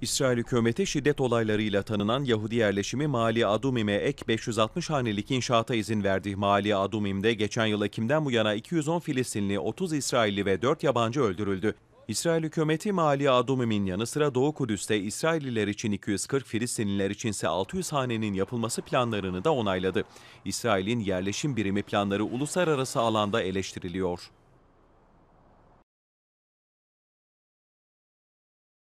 İsrail hükümeti şiddet olaylarıyla tanınan Yahudi yerleşimi Mali Adumim'e ek 560 hanelik inşaata izin verdi. Mali Adumim'de geçen yıl Ekim'den bu yana 210 Filistinli, 30 İsrailli ve 4 yabancı öldürüldü. İsrail hükümeti Mali Adumim'in yanı sıra Doğu Kudüs'te İsrailliler için 240, Filistinliler içinse 600 hanenin yapılması planlarını da onayladı. İsrail'in yerleşim birimi planları uluslararası alanda eleştiriliyor.